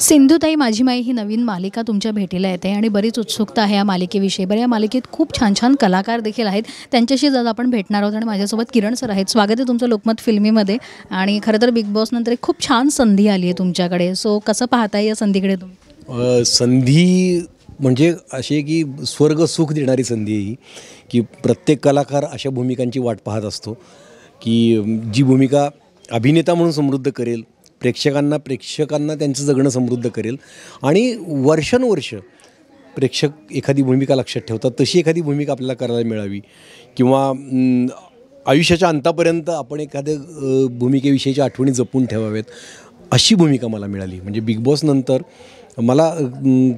सिंधुताई माझी माई ही नवीन मालिका तुमच्या भेटीला येते आणि बरीच उत्सुकता आहे या मालिकेविषयी बरं या मालिकेत खूप छान छान कलाकार देखील आहेत त्यांच्याशी जर आपण भेटणार आहोत आणि माझ्यासोबत किरण सर आहेत स्वागत आहे तुमचं लोकमत फिल्मीमध्ये आणि खरं तर बिग बॉस नंतर एक खूप छान संधी आली आहे तुमच्याकडे सो कसं पाहताय या संधीकडे तुम्ही संधी म्हणजे अशी की स्वर्ग सुख देणारी संधी ही की प्रत्येक कलाकार अशा भूमिकांची वाट पाहत असतो की जी भूमिका अभिनेता म्हणून समृद्ध करेल प्रेक्षकांना प्रेक्षकांना त्यांचं जगणं समृद्ध करेल आणि वर्षानुवर्ष प्रेक्षक एखादी भूमिका लक्षात ठेवतात तशी एखादी भूमिका आपल्याला करायला मिळावी किंवा आयुष्याच्या अंतापर्यंत आपण एखाद्या भूमिकेविषयीच्या आठवणी जपून ठेवाव्यात अशी भूमिका मला मिळाली म्हणजे बिग बॉस नंतर मला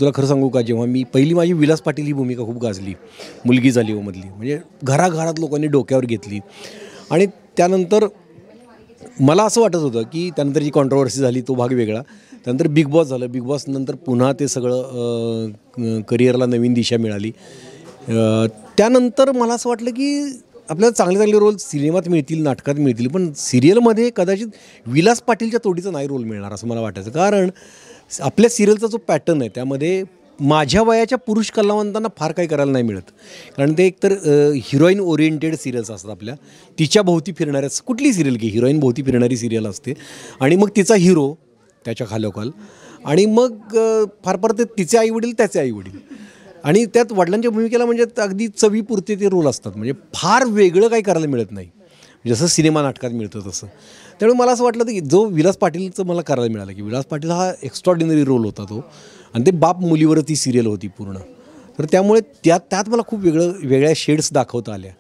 तुला खरं सांगू का जेव्हा मी पहिली माझी विलास पाटील ही भूमिका खूप गाजली मुलगी झाली ओमधली हो म्हणजे घराघरात लोकांनी डोक्यावर घेतली आणि त्यानंतर मला असं वाटत होतं की त्यानंतर जी कॉन्ट्रोवर्सी झाली तो भाग वेगळा त्यानंतर बिग बॉस झालं बिग बॉस नंतर पुन्हा ते सगळं करिअरला नवीन दिशा मिळाली त्यानंतर मला असं वाटलं की आपल्याला चांगले चांगले रोल सिनेमात मिळतील नाटकात मिळतील पण सिरियलमध्ये कदाचित विलास पाटीलच्या तोडीचा नाही रोल मिळणार असं मला वाटायचं कारण आपल्या सिरियलचा जो पॅटर्न आहे त्यामध्ये माझ्या वयाच्या पुरुष कलावंतांना फार काही करायला नाही मिळत कारण ते एकतर हिरोईन ओरिएंटेड सिरियल्स असतात आपल्या तिच्या भोवती फिरणाऱ्या कुठली सिरियल की हिरोईन भोवती फिरणारी सिरियल असते आणि मग तिचा हिरो त्याच्या खालोखाल आणि मग फार फार ते तिचे वडील त्याचे आई वडील आणि त्यात वडिलांच्या भूमिकेला म्हणजे अगदी चवीपुरते ते रोल असतात म्हणजे फार वेगळं काही करायला मिळत नाही जसं सिनेमा नाटकात मिळतं तसं त्यामुळे मला असं वाटलं की जो विलास पाटीलचं मला करायला मिळालं की विलास पाटील हा एक्स्ट्रॉर्डिनरी रोल होता तो आणि ते बाप मुलीवर ती सिरियल होती पूर्ण तर त्यामुळे त्यात त्यात मला खूप वेगळं वेगळ्या शेड्स दाखवता आल्या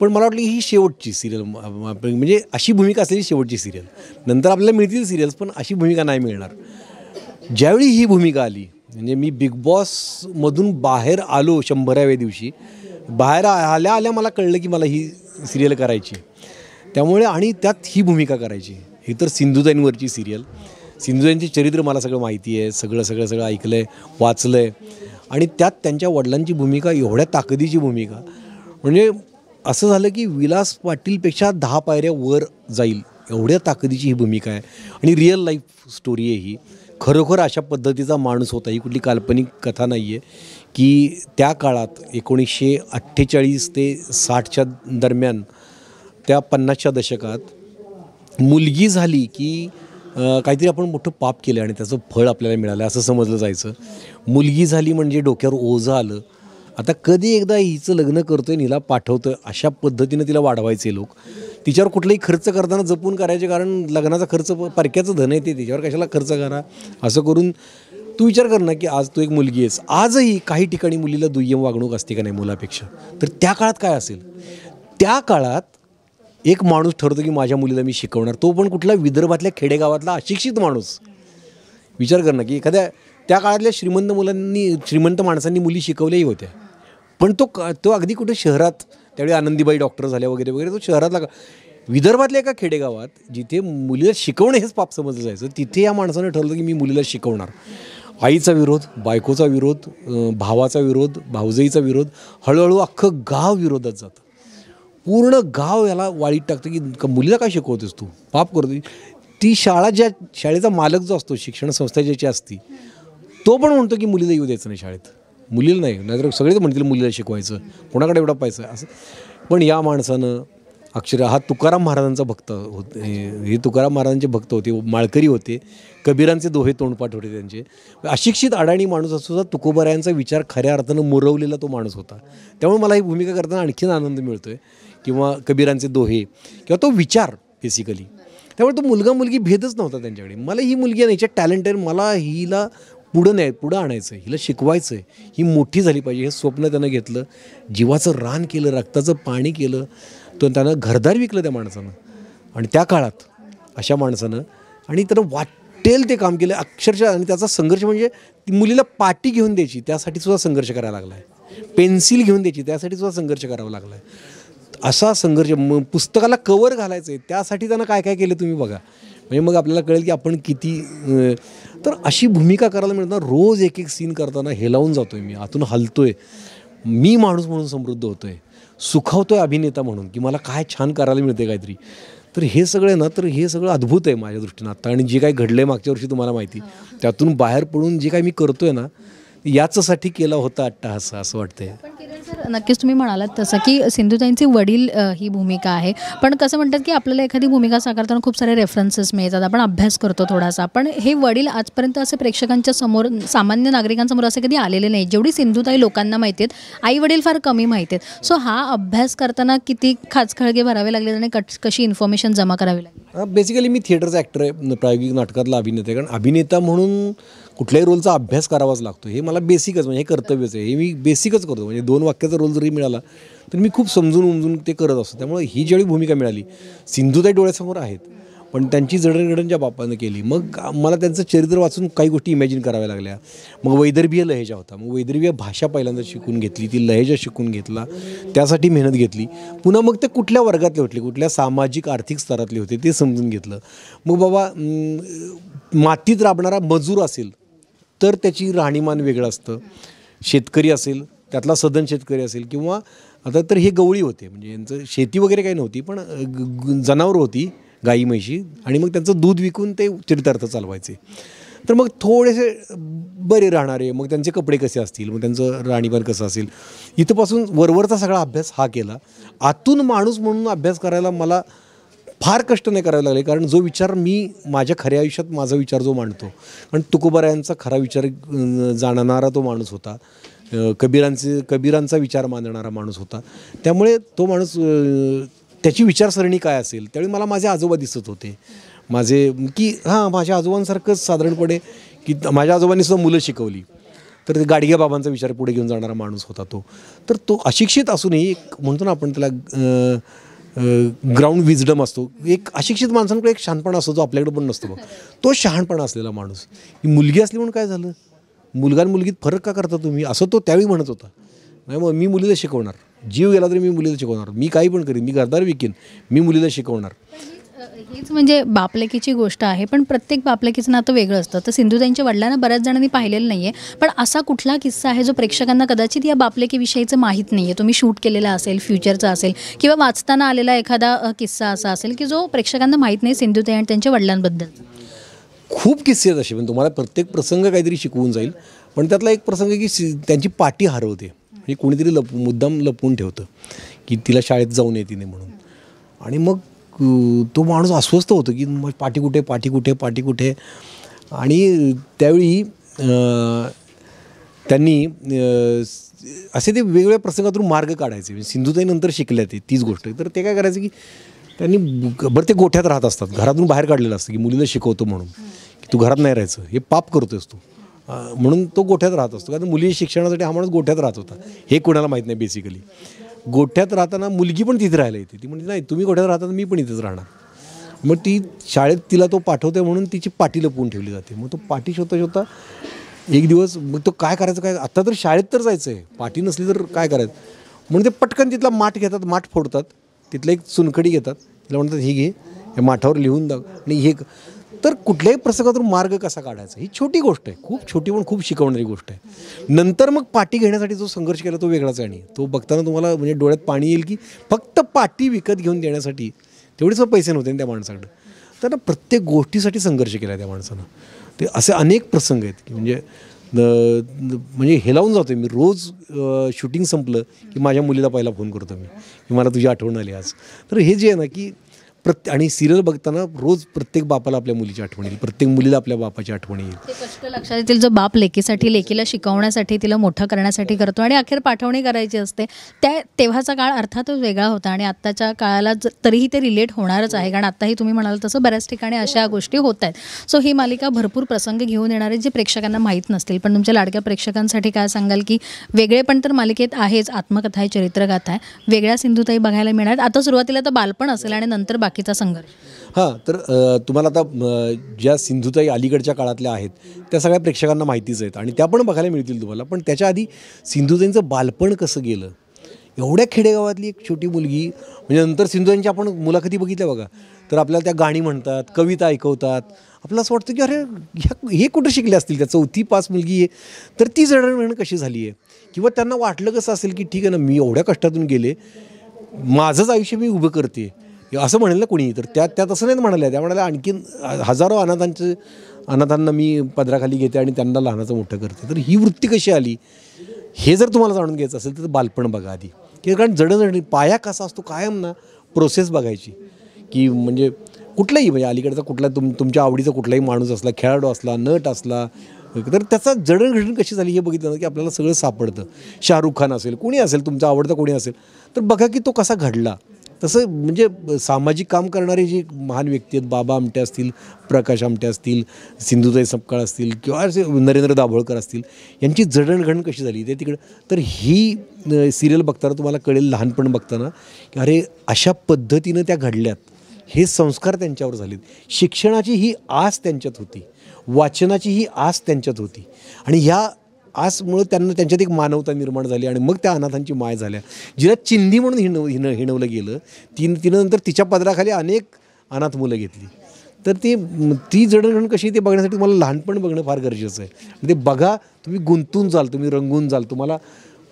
पण मला वाटलं ही शेवटची सिरियल म्हणजे अशी भूमिका असलेली शेवटची सिरियल नंतर आपल्याला मिळतील सिरियल्स पण अशी भूमिका नाही मिळणार ज्यावेळी ही भूमिका आली म्हणजे मी बिग बॉसमधून बाहेर आलो शंभराव्या दिवशी बाहेर आल्या आल्या मला कळलं की मला ही सिरियल करायची त्यामुळे आणि त्यात ही भूमिका करायची ही तर सिंधुताईंवरची सिरियल सिंधुजेंचे चरित्र मला सगळं माहिती आहे सगळं सगळं सगळं ऐकलं आहे वाचलं आहे आणि त्यात त्यांच्या वडिलांची भूमिका एवढ्या ताकदीची भूमिका म्हणजे असं झालं की विलास पाटीलपेक्षा दहा पायऱ्या वर जाईल एवढ्या ताकदीची ही भूमिका आहे आणि रिअल लाईफ स्टोरी आहे ही खरोखर अशा पद्धतीचा माणूस होता ही कुठली काल्पनिक कथा नाही आहे की त्या काळात एकोणीसशे अठ्ठेचाळीस ते साठच्या दरम्यान त्या पन्नासच्या दशकात मुलगी झाली की काहीतरी आपण मोठं पाप केलं आणि त्याचं फळ आपल्याला मिळालं असं समजलं जायचं मुलगी झाली म्हणजे डोक्यावर ओझं आलं आता कधी एकदा हिचं लग्न करतो आहे हिला पाठवतं अशा पद्धतीनं तिला वाढवायचे लोक तिच्यावर कुठलाही खर्च करताना जपून करायचे कारण लग्नाचा खर्च परक्याचं धन आहे ते तिच्यावर कशाला खर्च करा असं करून तू विचार कर ना की आज तू एक मुलगी आहेस आजही काही ठिकाणी मुलीला दुय्यम वागणूक असते का नाही मुलापेक्षा तर त्या काळात काय असेल त्या काळात एक माणूस ठरतो की माझ्या मुलीला मी शिकवणार तो पण कुठला विदर्भातल्या खेडेगावातला अशिक्षित माणूस विचार कर ना की एखाद्या त्या काळातल्या श्रीमंत मुलांनी श्रीमंत माणसांनी मुली शिकवल्याही होत्या पण तो तो अगदी कुठे शहरात त्यावेळी आनंदीबाई डॉक्टर झाल्या वगैरे वगैरे तो शहरातला विदर्भातल्या एका खेडेगावात जिथे मुलीला शिकवणं हेच पाप समजलं जायचं तिथे या माणसानं ठरलं की मी मुलीला शिकवणार आईचा विरोध बायकोचा विरोध भावाचा विरोध भाऊजाईचा विरोध हळूहळू अख्खं गाव विरोधात जातं पूर्ण गाव याला वाळीत टाकतं की मुलीला काय शिकवतेस तू पाप करतो ती शाळा ज्या शाळेचा मालक जो असतो शिक्षण संस्था ज्याची असती तो पण म्हणतो की मुलीला येऊ द्यायचं नाही शाळेत मुलीला नाही नाहीतर सगळेच म्हणतील मुलीला शिकवायचं कोणाकडे एवढा पाहिजे असं पण या माणसानं अक्षर हा तुकाराम महाराजांचा भक्त होते हे तुकाराम महाराजांचे भक्त होते माळकरी होते कबीरांचे दोहे तोंडपाठ होते त्यांचे अशिक्षित अडाणी माणूस असूचा तुकोबरायांचा विचार खऱ्या अर्थानं मुरवलेला तो माणूस होता त्यामुळे मला ही भूमिका करताना आणखीन आनंद मिळतो आहे किंवा कबीरांचे दोहे किंवा तो विचार बेसिकली त्यामुळे तो मुलगा मुलगी भेदच नव्हता त्यांच्याकडे मला ही मुलगी नाही हिच्या टॅलेंट आहे मला हिला पुढं नाही पुढं आणायचं आहे हिला शिकवायचं आहे ही मोठी झाली पाहिजे हे स्वप्न त्यानं घेतलं जीवाचं रान केलं रक्ताचं पाणी केलं तर त्यानं घरदार विकलं त्या माणसानं आणि त्या काळात अशा माणसानं आणि त्यानं वाटेल ते काम केलं अक्षरशः आणि त्याचा संघर्ष म्हणजे मुलीला पाटी घेऊन द्यायची त्यासाठी सुद्धा संघर्ष करायला लागला आहे पेन्सिल घेऊन द्यायची त्यासाठी सुद्धा संघर्ष करावा लागला आहे असा संघर्ष पुस्तकाला कवर घालायचं आहे त्यासाठी त्यांना काय काय केलं तुम्ही बघा म्हणजे मग आपल्याला कळेल की आपण किती तर अशी भूमिका करायला मिळताना रोज एक एक सीन करताना हेलावून जातो आहे मी आतून हलतो आहे मी माणूस म्हणून समृद्ध होतो आहे सुखावतो आहे अभिनेता म्हणून की मला काय छान करायला मिळते काहीतरी तर हे सगळं ना तर हे सगळं अद्भुत आहे माझ्या दृष्टीनं आता आणि जे काही घडलं आहे मागच्या वर्षी तुम्हाला माहिती त्यातून बाहेर पडून जे काही मी करतो आहे ना याचसाठी केला होता अट्टा असं वाटतंय सर नक्कीच तुम्ही म्हणालात तसं की सिंधुताईंचे वडील ही भूमिका आहे पण कसं म्हणतात की आपल्याला एखादी भूमिका साकारताना खूप सारे रेफरन्सेस मिळतात आपण अभ्यास करतो थोडासा पण हे वडील आजपर्यंत असे प्रेक्षकांच्या समोर सामान्य नागरिकांसमोर असे कधी आलेले नाही जेवढी सिंधुताई लोकांना माहिती आहेत आई वडील फार कमी माहिती आहेत सो हा अभ्यास करताना किती खाचखळगे भरावे लागले आणि कशी इन्फॉर्मेशन जमा करावी लागली बेसिकली मी थिएटरचा ॲक्टर आहे प्रायोगिक नाटकातला अभिनेता कारण अभिनेता म्हणून कुठल्याही रोलचा अभ्यास करावाच लागतो हे मला बेसिकच म्हणजे हे कर्तव्यच आहे हे मी बेसिकच करतो म्हणजे दोन वाक्याचा रोल जरी मिळाला तर मी खूप समजून उमजून ते करत असतो त्यामुळे ही ज्यावेळी भूमिका मिळाली सिंधुताई डोळ्यासमोर आहेत पण त्यांची जडणघडण ज्या बापानं केली मग मला त्यांचं चरित्र वाचून काही गोष्टी इमॅजिन कराव्या लागल्या मग वैदर्भीय लहेजा होता मग वैदर्भीय भाषा पहिल्यांदा शिकून घेतली ती लहेजा शिकून घेतला त्यासाठी मेहनत घेतली पुन्हा मग ते कुठल्या वर्गातले होते कुठल्या सामाजिक आर्थिक स्तरातले होते ते समजून घेतलं मग बाबा मातीत राबणारा मजूर असेल तर त्याची राहणीमान वेगळं असतं शेतकरी असेल त्यातला सदन शेतकरी असेल किंवा आता तर हे गवळी होते म्हणजे यांचं शेती वगैरे काही नव्हती पण जनावरं होती गाई म्हशी आणि मग त्यांचं दूध विकून ते तीर्थार्थ चालवायचे तर मग थोडेसे बरे राहणारे मग त्यांचे कपडे कसे असतील मग त्यांचं राहणीमान कसं असेल इथंपासून वरवरचा सगळा अभ्यास हा केला आतून माणूस म्हणून अभ्यास करायला मला फार कष्ट नाही करावे लागले कारण जो विचार मी माझ्या खऱ्या आयुष्यात माझा विचार जो मांडतो कारण तुकोबारायांचा खरा विचार जाणणारा तो माणूस होता कबीरांचे कबीरांचा विचार मांडणारा माणूस होता त्यामुळे तो माणूस त्याची विचारसरणी काय असेल त्यावेळी मला माझे आजोबा दिसत होते माझे की हां माझ्या आजोबांसारखंच साधारणपणे की माझ्या आजोबांनी सुद्धा मुलं शिकवली तर गाडगे बाबांचा विचार पुढे घेऊन जाणारा माणूस होता तो तर तो अशिक्षित असूनही एक म्हणतो ना आपण त्याला ग्राउंड विजडम असतो एक अशिक्षित माणसांकडे एक शहाणपणा असतो जो आपल्याकडे पण नसतो बघ तो शहाणपणा असलेला माणूस ही मुलगी असली म्हणून काय झालं मुलगा आणि मुलगीत फरक का करता तुम्ही असं तो त्यावेळी म्हणत होता नाही मग मी मुलीला शिकवणार जीव गेला तरी मी मुलीला शिकवणार मी काही पण करीन मी घरदार विकीन मी मुलीला शिकवणार हीच म्हणजे बापलेकीची गोष्ट आहे पण प्रत्येक बापलेकीचं नातं वेगळं असतं तर सिंधू वडिलांना बऱ्याच जणांनी पाहिलेलं नाही आहे पण असा कुठला किस्सा आहे जो प्रेक्षकांना कदाचित या बापलेकीविषयीचं माहीत नाही आहे तुम्ही शूट केलेला असेल फ्युचरचा असेल किंवा वाचताना आलेला एखादा किस्सा असा असेल की जो प्रेक्षकांना माहीत नाही सिंधुताई आणि त्यांच्या वडिलांबद्दल खूप किस्से आहेत असे पण तुम्हाला प्रत्येक प्रसंग काहीतरी शिकवून जाईल पण त्यातला एक प्रसंग की त्यांची पाठी हरवते म्हणजे कोणीतरी लप मुद्दाम लपवून ठेवतं की तिला शाळेत जाऊन येते म्हणून आणि मग तो माणूस अस्वस्थ होतो की मग पाठी कुठे पाठी कुठे पाठी कुठे आणि त्यावेळी त्यांनी असे ते वेगवेगळ्या प्रसंगातून मार्ग काढायचे म्हणजे सिंधुताई नंतर शिकल्या ते तीच गोष्ट तर ते काय करायचं की त्यांनी बरं ते गोठ्यात राहत असतात घरातून बाहेर काढलेलं असतं की मुलीला शिकवतो म्हणून की तू घरात नाही राहायचं हे पाप करतोस तू म्हणून तो गोठ्यात राहत असतो कारण मुली शिक्षणासाठी हा माणूस गोठ्यात राहत होता हे कोणाला माहीत नाही बेसिकली गोठ्यात राहताना मुलगी पण तिथे राहिली येते ती म्हणजे नाही तुम्ही गोठ्यात राहताना मी पण इथेच राहणार मग ती शाळेत तिला तो पाठवते म्हणून तिची पाठी लपवून ठेवली जाते मग तो पाठी शोधता शोधता एक दिवस मग तो काय करायचं काय आत्ता तर शाळेत तर जायचं आहे पाठी नसली तर काय करायचं म्हणून ते पटकन तिथला माठ घेतात माठ फोडतात तिथलं एक चुनखडी घेतात तिला म्हणतात ही घे हे माठावर लिहून दाख आणि हे तर कुठल्याही प्रसंगातून मार्ग कसा काढायचा ही छोटी गोष्ट आहे खूप छोटी पण खूप शिकवणारी गोष्ट आहे नंतर मग पाठी घेण्यासाठी जो संघर्ष केला तो वेगळाच आणि तो बघताना तुम्हाला म्हणजे डोळ्यात पाणी येईल की फक्त पाठी विकत घेऊन देण्यासाठी तेवढेच पैसे नव्हते त्या माणसाकडं तर प्रत्येक गोष्टीसाठी संघर्ष केला त्या माणसानं ते असे अनेक प्रसंग आहेत की म्हणजे म्हणजे हे लावून जातो मी रोज शूटिंग संपलं की माझ्या मुलीला पहिला फोन करतो मी की मला तुझी आठवण आली आज तर हे जे आहे ना की प्रत्ये आणि सिरियल बघताना रोज प्रत्येक बापाला आपल्या मुलीची आठवण येईल प्रत्येक मुलीला आपल्या बापाची आठवण येईल लक्षात येतील जो बाप लेकीसाठी लेकीला शिकवण्यासाठी तिला मोठं करण्यासाठी करतो आणि अखेर पाठवणी करायची असते त्या तेव्हाचा काळ अर्थातच वेगळा होता आणि आत्ताच्या काळाला तरीही ते रिलेट होणारच आहे कारण आत्ताही तुम्ही म्हणाल तसं बऱ्याच ठिकाणी अशा गोष्टी होत आहेत सो ही मालिका भरपूर प्रसंग घेऊन येणार आहे जे प्रेक्षकांना माहीत नसतील पण तुमच्या लाडक्या प्रेक्षकांसाठी काय सांगाल की वेगळे पण तर मालिकेत आहेच आत्मकथा आहे चरित्रगाथा आहे वेगळ्या सिंधुताई बघायला मिळणार आता सुरुवातीला तर बालपण असेल आणि नंतर बाकी बाकीचा संघर्ष हां तर तुम्हाला आता ज्या सिंधुताई अलीकडच्या काळातल्या आहेत त्या सगळ्या प्रेक्षकांना माहितीच आहेत आणि त्या पण बघायला मिळतील तुम्हाला पण त्याच्या आधी सिंधुताईंचं बालपण कसं गेलं एवढ्या खेडेगावातली एक छोटी मुलगी म्हणजे नंतर सिंधुताईंच्या आपण मुलाखती बघितल्या बघा तर आपल्याला त्या गाणी म्हणतात कविता ऐकवतात आपलं असं वाटतं की अरे ह्या हे कुठं शिकले असतील त्या चौथी पाच मुलगी आहे तर ती जडण कशी झाली आहे किंवा त्यांना वाटलं कसं असेल की ठीक आहे ना मी एवढ्या कष्टातून गेले माझंच आयुष्य मी उभं करते असं म्हणेल ना कुणी तर त्या त्या तसं नाही म्हणाल्या त्या म्हणाल्या आणखीन हजारो अनाथांचे अनाथांना मी पदराखाली घेते आणि त्यांना लहानाचं मोठं करते तर ही वृत्ती कशी आली हे जर तुम्हाला जाणून घ्यायचं असेल तर बालपण बघा आधी की कारण जडणघडणी पाया कसा असतो कायम ना प्रोसेस बघायची की म्हणजे कुठलाही म्हणजे अलीकडचा कुठला तुम तुमच्या आवडीचा कुठलाही माणूस असला खेळाडू असला नट असला तर त्याचा जडणघडण कशी झाली हे बघितलं की आपल्याला सगळं सापडतं शाहरुख खान असेल कोणी असेल तुमचा आवडता कोणी असेल तर बघा की तो कसा घडला तसं म्हणजे सामाजिक काम करणारे जे महान व्यक्ती आहेत बाबा आमटे असतील प्रकाश आमटे असतील सिंधुताई सपकाळ असतील किंवा असे नरेंद्र दाभोळकर असतील यांची जडणघडण कशी झाली ते तिकडं तर ही सिरियल बघताना तुम्हाला कळेल लहानपण बघताना की अरे अशा पद्धतीनं त्या घडल्यात हे संस्कार त्यांच्यावर झालेत शिक्षणाची ही आस त्यांच्यात होती वाचनाची ही आस त्यांच्यात होती आणि ह्या आजमुळं त्यांना त्यांच्यात एक मानवता निर्माण झाली आणि मग त्या अनाथांची माय झाल्या जिला चिंधी म्हणून हिणव हिण हिणवलं गेलं तीन तिनं नंतर तिच्या पदराखाली अनेक अनाथ मुलं घेतली तर ती ती जडणघडण कशी ते बघण्यासाठी तुम्हाला लहानपण बघणं फार गरजेचं आहे ते बघा तुम्ही गुंतून जाल तुम्ही रंगून जाल तुम्हाला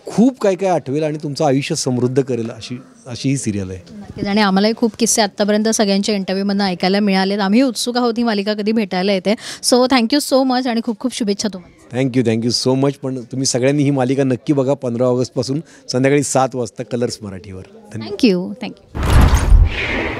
खूप काय काय आठवेल आणि तुमचं आयुष्य समृद्ध करेल अशी अशी ही सिरियल आहे नक्कीच आणि आम्हालाही खूप किस्से आतापर्यंत सगळ्यांच्या इंटरव्ह्यूमधून ऐकायला मिळालेत आम्ही उत्सुक आहोत ही मालिका कधी भेटायला येते सो थँक्यू सो मच आणि खूप खूप शुभेच्छा तुम्हाला थँक्यू थँक्यू सो मच पण तुम्ही सगळ्यांनी ही मालिका नक्की बघा पंधरा ऑगस्टपासून संध्याकाळी सात वाजता कलर्स मराठीवर थँक्यू थँक्यू